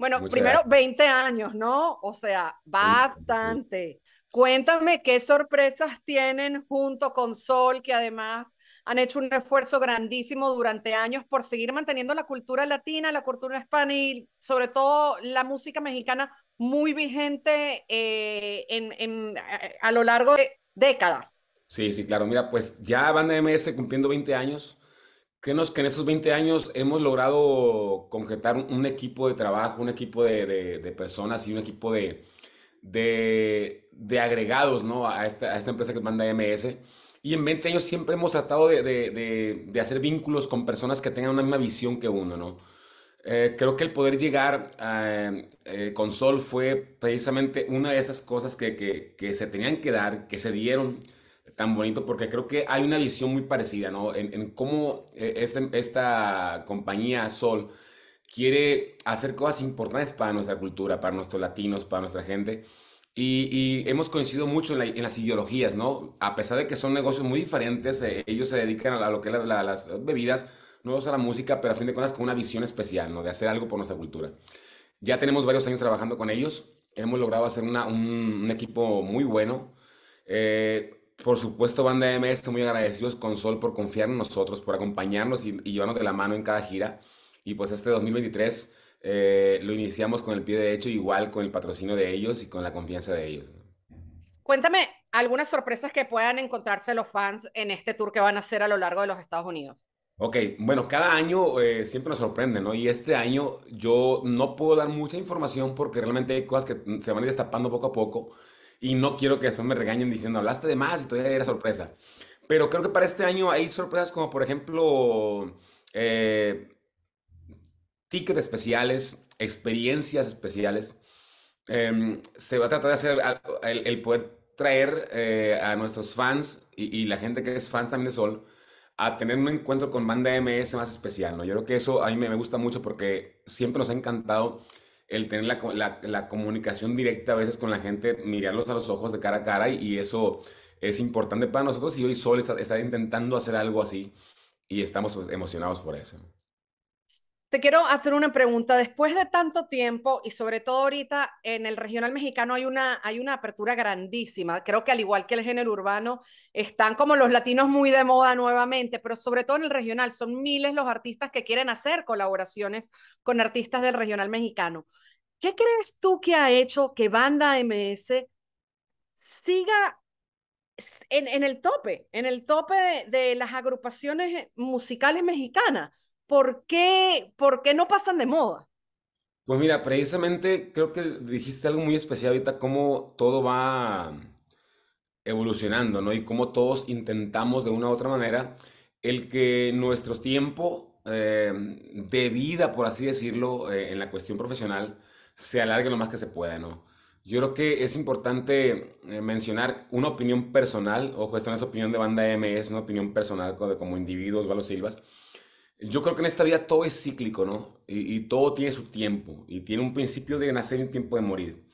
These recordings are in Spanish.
Bueno, primero, 20 años, ¿no? O sea, bastante. Cuéntame qué sorpresas tienen junto con Sol, que además han hecho un esfuerzo grandísimo durante años por seguir manteniendo la cultura latina, la cultura hispana y sobre todo la música mexicana muy vigente eh, a, a, lo largo de décadas. Sí, sí, claro. Mira, pues ya Banda MS cumpliendo 20 años que, que en esos 20 años hemos logrado concretar un, equipo de trabajo, un equipo de, de, personas y un equipo de, de agregados ¿no? a, esta, a, esta, empresa que manda MS. Y en 20 años siempre hemos tratado de, hacer vínculos con personas que tengan una misma visión que uno, ¿no? Eh, creo que el poder llegar a, eh, con Sol fue precisamente una de esas cosas que, que, que se tenían que dar, que se dieron tan bonito porque creo que hay una visión muy parecida, ¿no? En, cómo eh, este, esta compañía Sol quiere hacer cosas importantes para nuestra cultura, para nuestros latinos, para nuestra gente. Y, hemos coincidido mucho en, las ideologías, ¿no? A pesar de que son negocios muy diferentes, eh, ellos se dedican a, lo que es las bebidas, nosotros a la música, pero a fin de cuentas con una visión especial, ¿no? De hacer algo por nuestra cultura. Ya tenemos varios años trabajando con ellos, hemos logrado hacer un, un, equipo muy bueno. Eh, por supuesto, banda estoy muy agradecidos con Sol por confiar en nosotros, por acompañarnos y, llevarnos de la mano en cada gira. Y pues este 2023 eh, lo iniciamos con el pie derecho, igual con el patrocinio de ellos y con la confianza de ellos. Cuéntame algunas sorpresas que puedan encontrarse los fans en este tour que van a hacer a lo largo de los Estados Unidos. Ok, bueno, cada año eh, siempre nos sorprende, ¿no? Y este año yo no puedo dar mucha información porque realmente hay cosas que se van a ir destapando poco a poco y no quiero que después me regañen diciendo, hablaste de más y todavía era sorpresa. Pero creo que para este año hay sorpresas como, por ejemplo, eh, tickets especiales, experiencias especiales. Em, se va a tratar de hacer el, poder traer eh, a nuestros fans y, la gente que es fans también de Sol a tener un encuentro con banda MS más especial, ¿no? Yo creo que eso a mí me gusta mucho porque siempre nos ha encantado el tener la, comunicación directa a veces con la gente, mirarlos a los ojos de cara a cara y, eso es importante para nosotros y hoy Sol está, intentando hacer algo así y estamos pues, emocionados por eso. Te quiero hacer una pregunta. Después de tanto tiempo y sobre todo ahorita en el regional mexicano hay una, hay una apertura grandísima. Creo que al igual que el género urbano, están como los latinos muy de moda nuevamente, pero sobre todo en el regional son miles los artistas que quieren hacer colaboraciones con artistas del regional mexicano. ¿Qué crees tú que ha hecho que Banda MS siga en, en el tope, en el tope de las agrupaciones musicales mexicanas? ¿por qué, por qué no pasan de moda? Pues mira, precisamente creo que dijiste algo muy especial ahorita, cómo todo va evolucionando, ¿no? Y cómo todos intentamos de una u otra manera el que nuestro tiempo eh, de vida, por así decirlo, eh, en la cuestión profesional, se alargue lo más que se pueda, ¿no? Yo creo que es importante eh, mencionar una opinión personal, ojo, esta no es opinión de banda M, es una opinión personal como, de, individuos, Valo Silvas, yo creo que en esta vida todo es cíclico, ¿no? Y, todo tiene su tiempo, y tiene un principio de nacer y un tiempo de morir.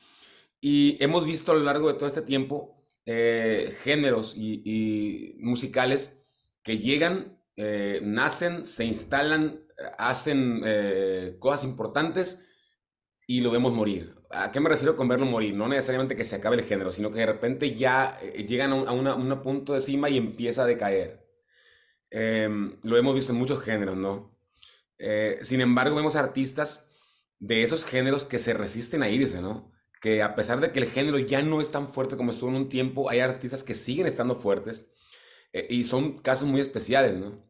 Y hemos visto a lo largo de todo este tiempo eh, géneros y, musicales que llegan, eh, nacen, se instalan, hacen eh, cosas importantes y lo vemos morir. ¿A qué me refiero con verlo morir? No necesariamente que se acabe el género, sino que de repente ya llegan a un, punto de cima y empieza a decaer. Em, lo hemos visto en muchos géneros, ¿no? Eh, sin embargo, vemos artistas de esos géneros que se resisten a irse, ¿no? Que a pesar de que el género ya no es tan fuerte como estuvo en un tiempo, hay artistas que siguen estando fuertes eh, y son casos muy especiales, ¿no?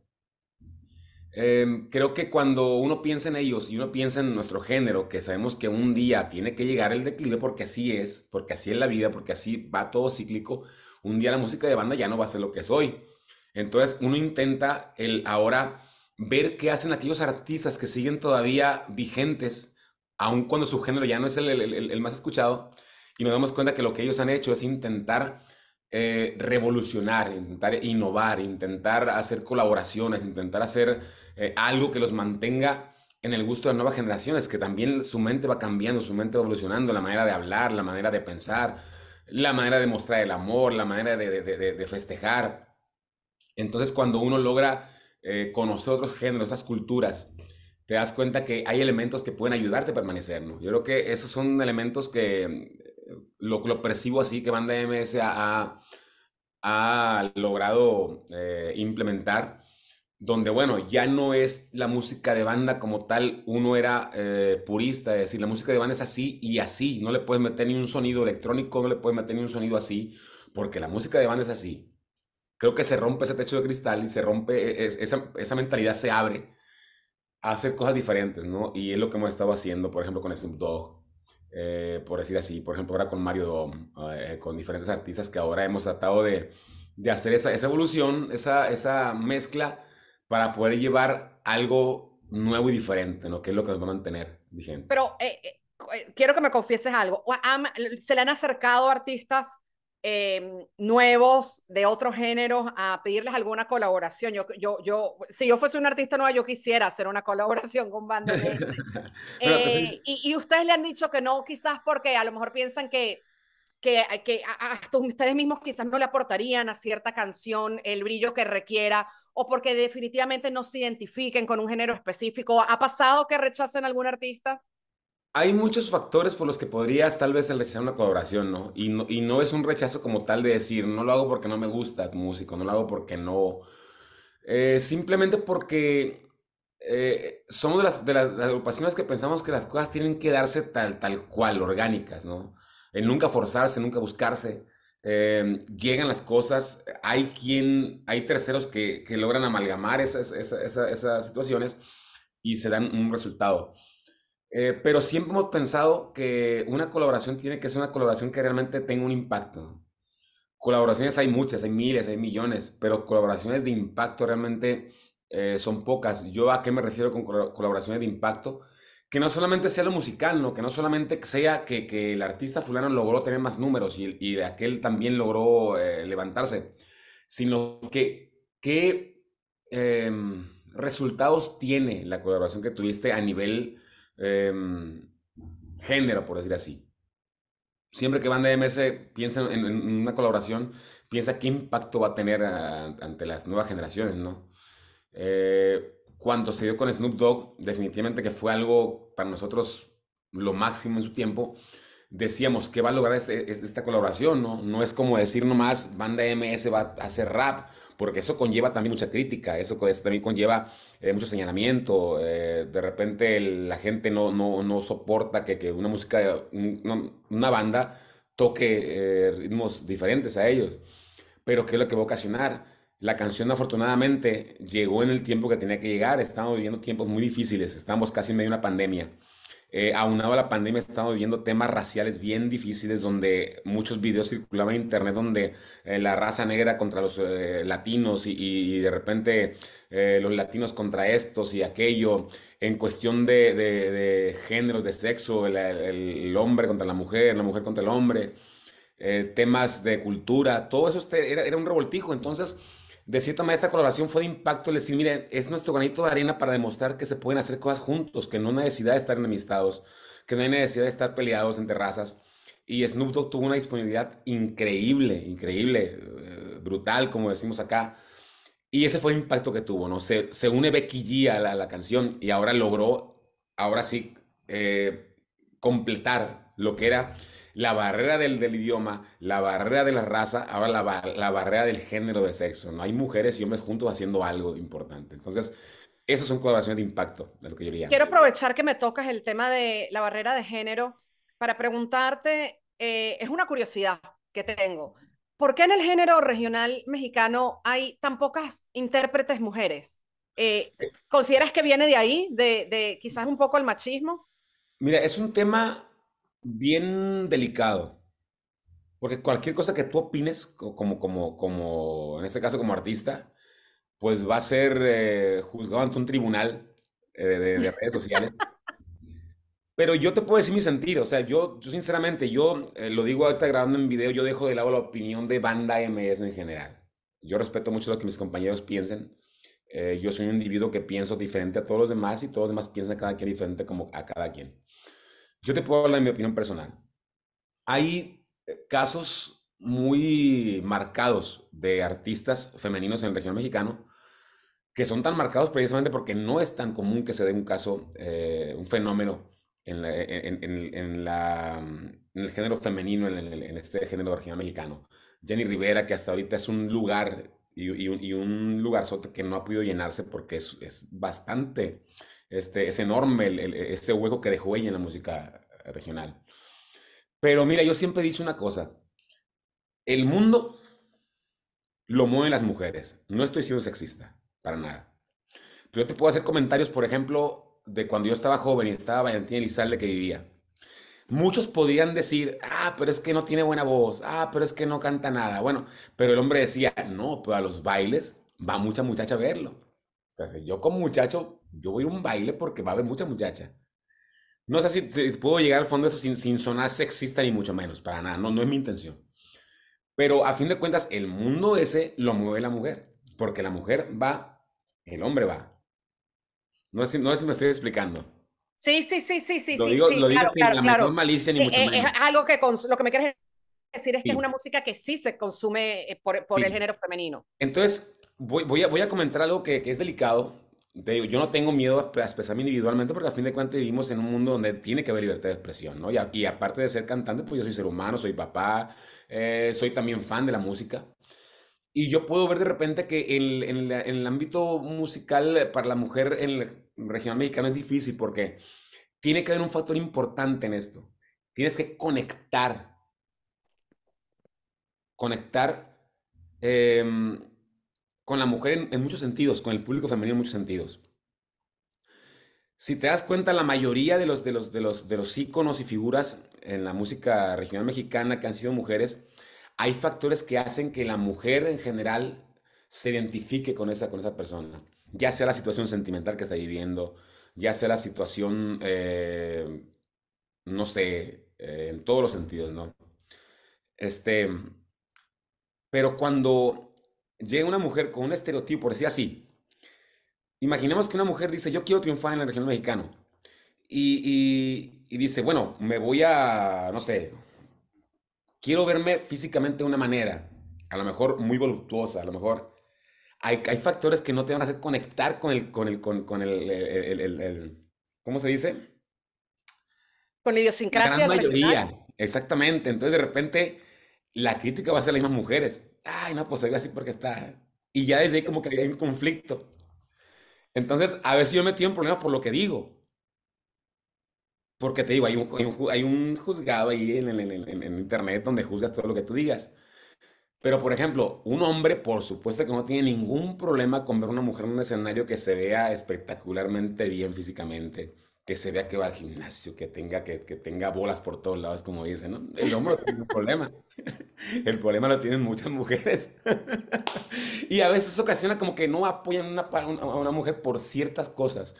Em, creo que cuando uno piensa en ellos y uno piensa en nuestro género, que sabemos que un día tiene que llegar el declive porque así es, porque así es la vida, porque así va todo cíclico, un día la música de banda ya no va a ser lo que es hoy entonces uno intenta el ahora ver qué hacen aquellos artistas que siguen todavía vigentes, aun cuando su género ya no es el, más escuchado, y nos damos cuenta que lo que ellos han hecho es intentar eh, revolucionar, intentar innovar, intentar hacer colaboraciones, intentar hacer eh, algo que los mantenga en el gusto de nuevas generaciones, que también su mente va cambiando, su mente va evolucionando, la manera de hablar, la manera de pensar, la manera de mostrar el amor, la manera de festejar. Entonces, cuando uno logra eh, conocer otros géneros, otras culturas, te das cuenta que hay elementos que pueden ayudarte a permanecer, ¿no? Yo creo que esos son elementos que lo, lo percibo así, que Banda MS ha, logrado eh, implementar, donde, bueno, ya no es la música de banda como tal, uno era eh, purista, es decir, la música de banda es así y así, no le puedes meter ni un sonido electrónico, no le puedes meter ni un sonido así, porque la música de banda es así, creo que se rompe ese techo de cristal y se rompe, e, esa, esa, mentalidad se abre a hacer cosas diferentes, ¿no? Y es lo que hemos estado haciendo, por ejemplo, con Snoop Dogg, eh, por decir así, por ejemplo, ahora con Mario Dom, eh, con diferentes artistas que ahora hemos tratado de, de hacer esa, esa evolución, esa, esa mezcla para poder llevar algo nuevo y diferente, ¿no? Que es lo que nos va a mantener vigente. Pero eh, quiero que me confieses algo. ¿Se le han acercado artistas Em, nuevos de otros géneros a pedirles alguna colaboración. Yo, yo, yo, si yo fuese un artista nuevo, yo quisiera hacer una colaboración con bandas. Eh, y, y, ustedes le han dicho que no, quizás porque a lo mejor piensan que, que, que ustedes mismos quizás no le aportarían a cierta canción el brillo que requiera o porque definitivamente no se identifiquen con un género específico. ¿Ha pasado que rechacen a algún artista? hay muchos factores por los que podrías tal vez rechazar una colaboración, ¿no? Y, ¿no? es un rechazo como tal de decir, no lo hago porque no me gusta tu músico, no lo hago porque no... Eh, simplemente porque eh, somos de las, de, las, agrupaciones que pensamos que las cosas tienen que darse tal, tal cual, orgánicas, ¿no? El nunca forzarse, nunca buscarse. Em, llegan las cosas, hay quien, hay terceros que, logran amalgamar esas, esas situaciones y se dan un resultado. Eh, pero siempre hemos pensado que una colaboración tiene que ser una colaboración que realmente tenga un impacto. Colaboraciones hay muchas, hay miles, hay millones, pero colaboraciones de impacto realmente eh, son pocas. ¿Yo a qué me refiero con colaboraciones de impacto? Que no solamente sea lo musical, ¿no? que no solamente sea que, que el artista fulano logró tener más números y, y aquel también logró eh, levantarse, sino que qué em, resultados tiene la colaboración que tuviste a nivel Em, género, por decir así. Siempre que Banda MS piensa en, una colaboración, piensa qué impacto va a tener ante las nuevas generaciones, ¿no? Eh, cuando se dio con Snoop Dogg, definitivamente que fue algo para nosotros lo máximo en su tiempo, decíamos que va a lograr este, este, esta colaboración, ¿no? No es como decir nomás, Banda MS va a hacer rap porque eso conlleva también mucha crítica, eso también conlleva eh, mucho señalamiento, eh, de repente la gente no, no, no soporta que, que, una música, una, banda toque eh, ritmos diferentes a ellos, pero ¿qué es lo que va a ocasionar? La canción afortunadamente llegó en el tiempo que tenía que llegar, estamos viviendo tiempos muy difíciles, estamos casi en medio de una pandemia eh, aunado a la pandemia, estamos viviendo temas raciales bien difíciles, donde muchos videos circulaban en internet, donde eh, la raza negra contra los eh, latinos y, de repente los latinos contra estos y aquello, en cuestión de, género, de sexo, el, hombre contra la mujer, la mujer contra el hombre, temas de cultura, todo eso este, era, era un revoltijo. Entonces, de cierta manera esta colaboración fue de impacto, le decir, miren, es nuestro granito de arena para demostrar que se pueden hacer cosas juntos, que no hay necesidad de estar enemistados, que no hay necesidad de estar peleados entre razas. Y Snoop Dogg tuvo una disponibilidad increíble, increíble, eh, brutal, como decimos acá. Y ese fue el impacto que tuvo, ¿no? Se, une Becky a la, canción y ahora logró, ahora sí, eh, completar lo que era la barrera del, idioma, la barrera de la raza, ahora la, barrera del género de sexo. No hay mujeres y hombres juntos haciendo algo importante. Entonces, esas son colaboraciones de impacto, de lo que yo Quiero aprovechar que me tocas el tema de la barrera de género para preguntarte, eh, es una curiosidad que tengo. ¿Por qué en el género regional mexicano hay tan pocas intérpretes mujeres? Eh, ¿Consideras que viene de ahí, de, de, quizás un poco el machismo? Mira, es un tema bien delicado. Porque cualquier cosa que tú opines, como, como, como, en este caso como artista, pues va a ser eh, juzgado ante un tribunal eh, de, redes sociales. Pero yo te puedo decir mi sentir, o sea, yo, yo sinceramente, yo eh, lo digo ahorita grabando en video, yo dejo de lado la opinión de banda MS en general. Yo respeto mucho lo que mis compañeros piensen. yo soy un individuo que pienso diferente a todos los demás y todos los demás piensan cada quien diferente como a cada quien. Yo te puedo hablar de mi opinión personal. Hay eh, casos muy marcados de artistas femeninos en la región mexicano que son tan marcados precisamente porque no es tan común que se dé un caso, eh, un fenómeno en, el género femenino, en, este género regional mexicano. Jenny Rivera, que hasta ahorita es un lugar y, un, y lugar que no ha podido llenarse porque es bastante este, es enorme el, e-, ese hueco que dejó ella en la música regional. Pero mira, yo siempre he dicho una cosa. El mundo lo mueven las mujeres. No estoy siendo sexista, para nada. Pero yo te puedo hacer comentarios, por ejemplo, de cuando yo estaba joven y estaba Valentín Elizalde que vivía. Muchos podrían decir, ah, pero es que no tiene buena voz, ah, pero es que no canta nada. Bueno, pero el hombre decía, no, pero a los bailes va mucha muchacha a verlo. Entonces, yo como muchacho yo voy a un baile porque va a haber mucha muchacha. No sé si, puedo llegar al fondo de eso sin, sin sonar sexista ni mucho menos, para nada, no, es mi intención. Pero a fin de cuentas, el mundo ese lo mueve la mujer, porque la mujer va, el hombre va. No sé, no si me estoy explicando. Sí, sí, sí, sí, sí, sí, lo claro, claro, la claro. malicia ni mucho eh, menos. algo que lo que me quieres decir es que es una música que sí se consume eh, por, el género femenino. Entonces, voy, voy, a, voy a comentar algo que, que es delicado, te digo, yo no tengo miedo a expresarme individualmente porque a fin de cuentas vivimos en un mundo donde tiene que haber libertad de expresión, ¿no? Y, y aparte de ser cantante, pues yo soy ser humano, soy papá, eh, soy también fan de la música. Y yo puedo ver de repente que en, el ámbito musical para la mujer en el región mexicano es difícil porque tiene que haber un factor importante en esto. Tienes que conectar. Conectar. Em, con la mujer en, muchos sentidos, con el público femenino en muchos sentidos. Si te das cuenta, la mayoría de los, de los, de los, de los íconos y figuras en la música regional mexicana que han sido mujeres, hay factores que hacen que la mujer en general se identifique con esa, con esa persona. Ya sea la situación sentimental que está viviendo, ya sea la situación, eh, no sé, eh, en todos los sentidos, ¿no? Este, pero cuando llega una mujer con un estereotipo, por decir así. Imaginemos que una mujer dice, yo quiero triunfar en la región mexicana. Y, dice, bueno, me voy a, no sé, quiero verme físicamente de una manera, a lo mejor muy voluptuosa, a lo mejor hay, hay factores que no te van a hacer conectar con el, con el, con, con el, ¿cómo se dice? Con idiosincrasia. La mayoría, exactamente. Entonces de repente la crítica va a ser las mismas mujeres ay, no, pues así porque está. Y ya desde ahí como que hay un conflicto. Entonces, a veces yo me metido en problemas por lo que digo. Porque te digo, hay un, hay juzgado ahí en, en, internet donde juzgas todo lo que tú digas. Pero, por ejemplo, un hombre, por supuesto que no tiene ningún problema con ver una mujer en un escenario que se vea espectacularmente bien físicamente que se vea que va al gimnasio, que tenga, que, tenga bolas por todos lados, como dicen, ¿no? El no tiene un problema. El problema lo tienen muchas mujeres. y a veces ocasiona como que no apoyan a una mujer por ciertas cosas,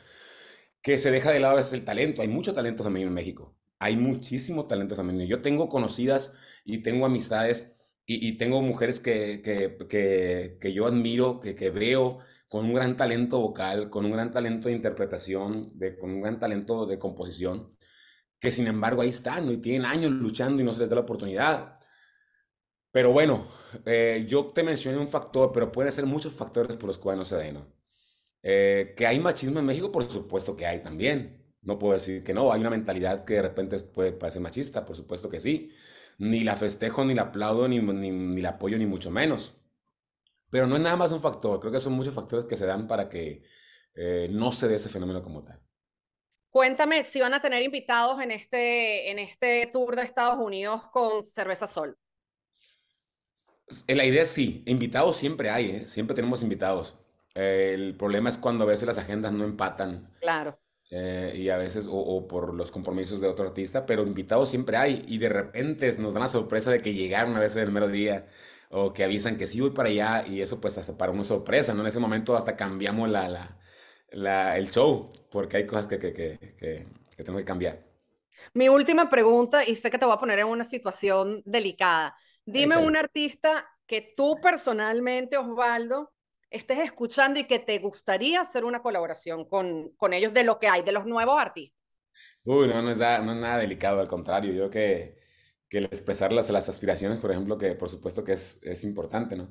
que se deja de lado es el talento. Hay mucho talento también en México. Hay muchísimo talento también. Yo tengo conocidas y tengo amistades y, y tengo mujeres que, que, que, que yo admiro, que, que veo con un gran talento vocal, con un gran talento de interpretación, de, con un gran talento de composición, que sin embargo ahí están y tienen años luchando y no se les da la oportunidad. Pero bueno, eh, yo te mencioné un factor, pero pueden ser muchos factores por los cuales no se den. Eh, que hay machismo en México, por supuesto que hay también. No puedo decir que no, hay una mentalidad que de repente puede parecer machista, por supuesto que sí. Ni la festejo, ni la aplaudo, ni, ni, ni la apoyo, ni mucho menos. Pero no es nada más un factor, creo que son muchos factores que se dan para que eh, no se dé ese fenómeno como tal. Cuéntame si van a tener invitados en este, en este tour de Estados Unidos con Cerveza Sol. Eh, la idea es sí, invitados siempre hay, ¿eh? siempre tenemos invitados. el problema es cuando a veces las agendas no empatan. Claro. y a veces, o, por los compromisos de otro artista, pero invitados siempre hay. Y de repente nos dan la sorpresa de que llegaron a veces el mero día o que avisan que sí voy para allá y eso pues hasta para una sorpresa, ¿no? En ese momento hasta cambiamos la, la, la el show porque hay cosas que, que, que, que, tengo que cambiar. Mi última pregunta, y sé que te voy a poner en una situación delicada. Dime un artista que tú personalmente, Osvaldo, estés escuchando y que te gustaría hacer una colaboración con, con ellos de lo que hay, de los nuevos artistas. Uy, no, es, no es nada delicado, al contrario, yo que que el expresar las, aspiraciones, por ejemplo, que por supuesto que es, importante, ¿no?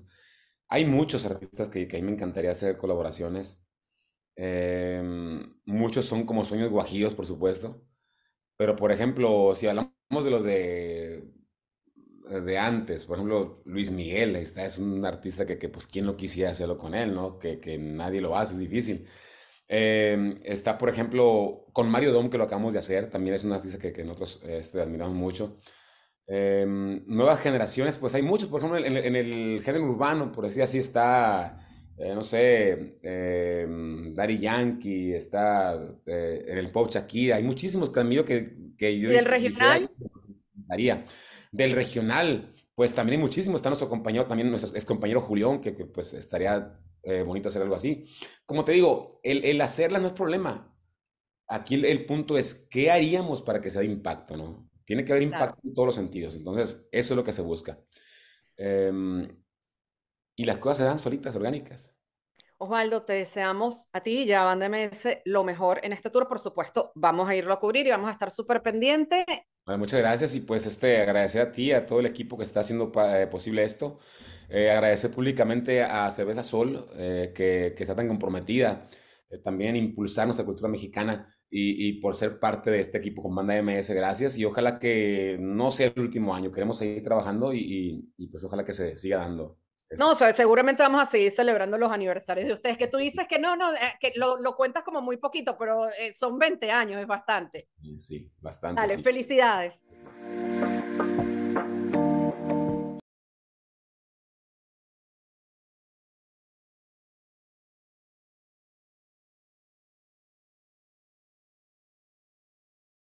Hay muchos artistas que, que, a mí me encantaría hacer colaboraciones. Em, muchos son como sueños guajillos, por supuesto. Pero, por ejemplo, si hablamos de los de, de antes, por ejemplo, Luis Miguel, está, es un artista que, que, pues, ¿quién no quisiera hacerlo con él, no? Que, nadie lo hace, es difícil. Em, está, por ejemplo, con Mario Dom, que lo acabamos de hacer, también es un artista que, que nosotros este, admiramos mucho. Em, nuevas generaciones, pues hay muchos, por ejemplo, en, el género urbano, por decir así, está, eh, no sé, em, Dari Yankee, está eh, en el pop Shakira, hay muchísimos también que, que yo... del regional? Del regional, pues también hay muchísimos, está nuestro compañero, también nuestro ex compañero Julián, que, pues estaría eh, bonito hacer algo así. Como te digo, el, hacerla no es problema. Aquí el, el punto es, ¿qué haríamos para que sea de impacto, no? Tiene que haber impacto en todos los sentidos. Entonces, eso es lo que se busca. Em, y las cosas se dan solitas, orgánicas. Osvaldo, te deseamos a ti y a Banda MS lo mejor en este tour. Por supuesto, vamos a irlo a cubrir y vamos a estar súper pendiente. muchas gracias y pues este, agradecer a ti, a todo el equipo que está haciendo eh, posible esto. Eh, agradecer públicamente a Cerveza Sol, eh, que, que, está tan comprometida también impulsar nuestra cultura mexicana y, por ser parte de este equipo con Banda MS. Gracias y ojalá que no sea el último año. Queremos seguir trabajando y, pues ojalá que se siga dando. No, seguramente vamos a seguir celebrando los aniversarios de ustedes, que tú dices que no, no, eh, que lo, cuentas como muy poquito, pero eh, son 20 años, es bastante. Sí, bastante. Dale, felicidades.